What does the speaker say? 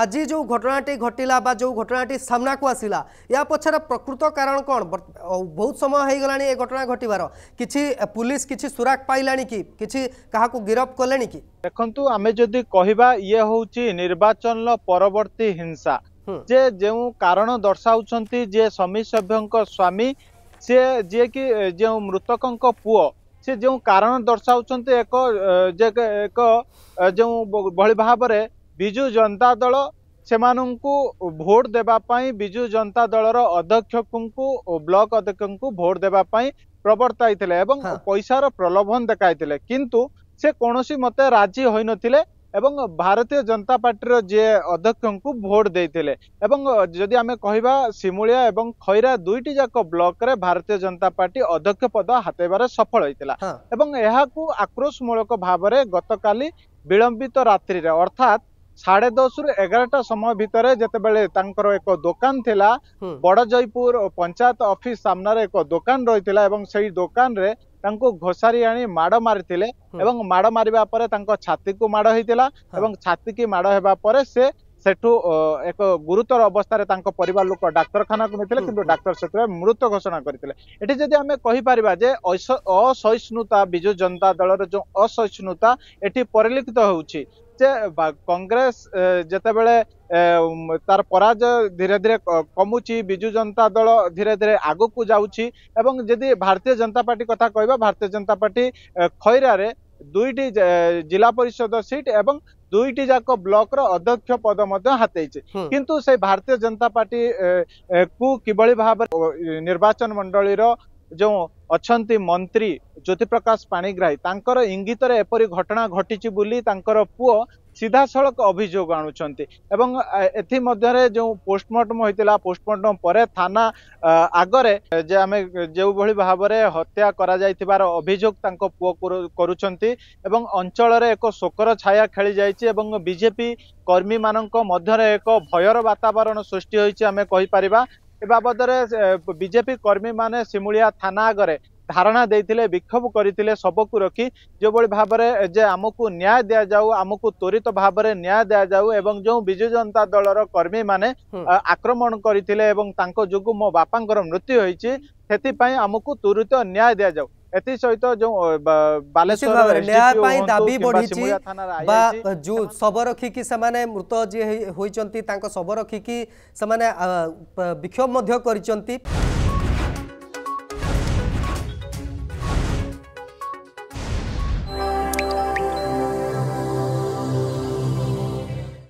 আজি যে ঘটনাটি ঘটিলা বা যে ঘটনাটি সামনাকু আসিলা ইয়া পছার প্রকৃত কারণ কোণ বহুত সময় হয়ে গলা এ ঘটনা ঘটবার কিছু পুলিশ কিছু সুরাক পাইলা কি কিছু কাহকু গিরফ কলে কি দেখন্তু আমি যদি কহিবা ইয়ে হচ্ছে নির্বাচন পরবর্তী হিংসা যে যে কারণ দর্শাউছেন যে সমী সভ্যঙ্ক স্বামী সে যে কি যে মৃতকঙ্ক পুয় সে যে কারণ দর্শাউছেন এক যে এক যে ভাবে ବିଜୁ ଜନତା ଦଳ ସେମାନଙ୍କୁ ଭୋଟ୍ ଦେବା ପାଇଁ ବିଜୁ ଜନତା ଦଳର ଅଧ୍ୟକ୍ଷଙ୍କୁ ବ୍ଲକ ଅଧ୍ୟକ୍ଷଙ୍କୁ ଭୋଟ୍ ଦେବା ପାଇଁ ପ୍ରବର୍ତ୍ତାଇଥିଲେ ଏବଂ ପଇସାର ପ୍ରଲୋଭନ ଦେଖାଇଥିଲେ କିନ୍ତୁ ସେ କୌଣସି ମତେ ରାଜି ହୋଇନଥିଲେ ଏବଂ ଭାରତୀୟ ଜନତା ପାର୍ଟିର ଯିଏ ଅଧ୍ୟକ୍ଷଙ୍କୁ ଭୋଟ ଦେଇଥିଲେ ଏବଂ ଯଦି ଆମେ କହିବା ସିମୁଳିଆ ଏବଂ ଖଇରା ଦୁଇଟି ଯାକ ବ୍ଲକରେ ଭାରତୀୟ ଜନତା ପାର୍ଟି ଅଧ୍ୟକ୍ଷ ପଦ ହାତେଇବାରେ ସଫଳ ହୋଇଥିଲା ଏବଂ ଏହାକୁ ଆକ୍ରୋଶମୂଳକ ଭାବରେ ଗତକାଲି ବିଳମ୍ବିତ ରାତ୍ରିରେ ଅର୍ଥାତ୍ ସାଢେ ଦଶରୁ ଏଗାରଟା ସମୟ ଭିତରେ ଯେତେବେଳେ ତାଙ୍କର ଏକ ଦୋକାନ ଥିଲା ବଡଜୟପୁର ପଞ୍ଚାୟତ ଅଫିସ ସାମ୍ନାରେ ଏକ ଦୋକାନ ରହିଥିଲା ଏବଂ ସେଇ ଦୋକାନରେ ତାଙ୍କୁ ଘୋଷାରି ଆଣି ମାଡ଼ ମାରିଥିଲେ ଏବଂ ମାଡ଼ ମାରିବା ପରେ ତାଙ୍କ ଛାତିକୁ ମାଡ଼ ହେଇଥିଲା ଏବଂ ଛାତିକି ମାଡ଼ ହେବା ପରେ ସେ ସେଠୁ ଏକ ଗୁରୁତର ଅବସ୍ଥାରେ ତାଙ୍କ ପରିବାର ଲୋକ ଡାକ୍ତରଖାନାକୁ ନେଇଥିଲେ କିନ୍ତୁ ଡାକ୍ତର ସେଥିରେ ମୃତ ଘୋଷଣା କରିଥିଲେ ଏଠି ଯଦି ଆମେ କହିପାରିବା ଯେ ଅସହିଷ୍ଣୁତା ବିଜୁ ଜନତା ଦଳର ଯେଉଁ ଅସହିଷ୍ଣୁତା ଏଠି ପରିଲକ୍ଷିତ ହେଉଛି ଯେ କଂଗ୍ରେସ ଯେତେବେଳେ তার পরাজয় ধীরে ধীরে কমুচি বিজু জনতা দল ধীরে ধীরে আগুক যাচ্ছি এবং যদি ভারতীয় জনতা পার্টি কথা কহবা ভারতীয় জনতা পার্টি খৈরারে দুইটি জেলা পরিষদ সিট এবং ଦୁଇଟି ଯାକ ବ୍ଲକର ଅଧ୍ୟକ୍ଷ ପଦ ମଧ୍ୟ ହାତେଇଛି କିନ୍ତୁ ସେ ଭାରତୀୟ ଜନତା ପାର୍ଟି କୁ କିଭଳି ଭାବରେ ନିର୍ବାଚନ ମଣ୍ଡଳୀର ଯେଉଁ ଅଛନ୍ତି ମନ୍ତ୍ରୀ ଜ୍ୟୋତିପ୍ରକାଶ ପାଣିଗ୍ରାହୀ ତାଙ୍କର ଇଙ୍ଗିତରେ ଏପରି ଘଟଣା ଘଟିଛି ବୋଲି ତାଙ୍କର ପୁଅ ସିଧାସଳଖ ଅଭିଯୋଗ ଆଣୁଛନ୍ତି ଏବଂ ଏଥିମଧ୍ୟରେ ଯେଉଁ ପୋଷ୍ଟମର୍ଟମ ହୋଇଥିଲା ପୋଷ୍ଟମର୍ଟମ ପରେ ଥାନା ଆଗରେ ଯେ ଆମେ ଯେଉଁଭଳି ଭାବରେ ହତ୍ୟା କରାଯାଇଥିବାର ଅଭିଯୋଗ ତାଙ୍କ ପୁଅ କରୁଛନ୍ତି ଏବଂ ଅଞ୍ଚଳରେ ଏକ ଶୋକର ଛାୟା ଖେଳିଯାଇଛି ଏବଂ ବିଜେପି କର୍ମୀମାନଙ୍କ ମଧ୍ୟରେ ଏକ ଭୟର ବାତାବରଣ ସୃଷ୍ଟି ହୋଇଛି ଆମେ କହିପାରିବା ଏ ବାବଦରେ ବିଜେପି କର୍ମୀମାନେ ସିମୁଳିଆ ଥାନା ଆଗରେ ଧାରଣା ଦେଇଥିଲେ ବିକ୍ଷୋଭ କରିଥିଲେ ଶବକୁ ରଖି ଯେଉଁଭଳି ଭାବରେ ଯେ ଆମକୁ ନ୍ୟାୟ ଦିଆଯାଉ ଆମକୁ ତ୍ୱରିତ ଭାବରେ ନ୍ୟାୟ ଦିଆଯାଉ ଏବଂ ଯେଉଁ ବିଜୁ ଜନତା ଦଳର କର୍ମୀମାନେ ଆକ୍ରମଣ କରିଥିଲେ ଏବଂ ତାଙ୍କ ଯୋଗୁଁ ମୋ ବାପାଙ୍କର ମୃତ୍ୟୁ ହୋଇଛି ସେଥିପାଇଁ ଆମକୁ ତ୍ୱରିତ ନ୍ୟାୟ ଦିଆଯାଉ ଏଥିସହିତ ଯେଉଁ ବାଲେଶ୍ୱର ନ୍ୟାୟ ପାଇଁ ଦାବି ବଢ଼ିଛି ବା ଯେଉଁ ଶବ ରଖିକି ସେମାନେ ମୃତ ଯିଏ ହୋଇଛନ୍ତି ତାଙ୍କ ଶବ ରଖିକି ସେମାନେ ବିକ୍ଷୋଭ ମଧ୍ୟ କରିଛନ୍ତି